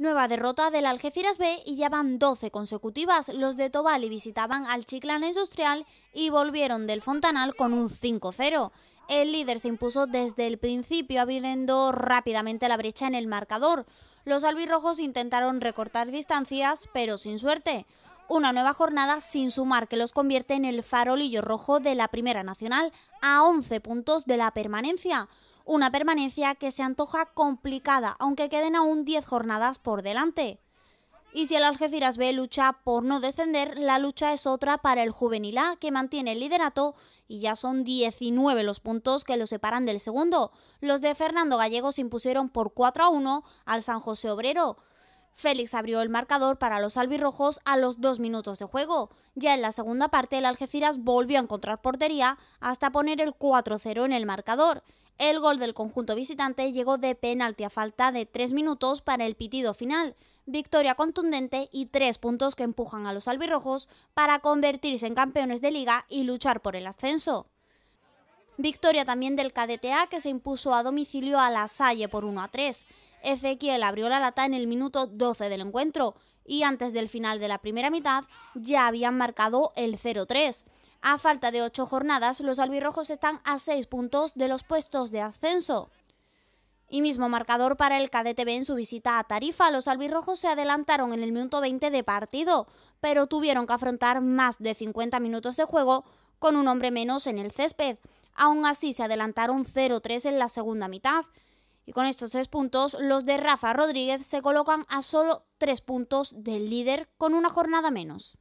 Nueva derrota del Algeciras B y ya van 12 consecutivas. Los de Tobali visitaban al Chiclana Industrial y volvieron del Fontanal con un 5-0. El líder se impuso desde el principio abriendo rápidamente la brecha en el marcador. Los albirrojos intentaron recortar distancias, pero sin suerte. Una nueva jornada sin sumar que los convierte en el farolillo rojo de la Primera Nacional a 11 puntos de la permanencia. Una permanencia que se antoja complicada, aunque queden aún 10 jornadas por delante. Y si el Algeciras B lucha por no descender, la lucha es otra para el Juvenil A, que mantiene el liderato y ya son 19 los puntos que lo separan del segundo. Los de Fernando Gallegos impusieron por 4 a 1 al San José Obrero. Félix abrió el marcador para los albirrojos a los dos minutos de juego. Ya en la segunda parte, el Algeciras volvió a encontrar portería hasta poner el 4-0 en el marcador. El gol del conjunto visitante llegó de penalti a falta de tres minutos para el pitido final. Victoria contundente y tres puntos que empujan a los albirrojos para convertirse en campeones de liga y luchar por el ascenso. Victoria también del KDTA que se impuso a domicilio a La Salle por 1 a 3. Ezequiel abrió la lata en el minuto 12 del encuentro y antes del final de la primera mitad ya habían marcado el 0-3. A falta de 8 jornadas, los albirrojos están a 6 puntos de los puestos de ascenso. Y mismo marcador para el KDTB en su visita a Tarifa. Los albirrojos se adelantaron en el minuto 20 de partido, pero tuvieron que afrontar más de 50 minutos de juego con un hombre menos en el césped. Aún así se adelantaron 0-3 en la segunda mitad. Y con estos tres puntos, los de Rafa Rodríguez se colocan a solo tres puntos del líder con una jornada menos.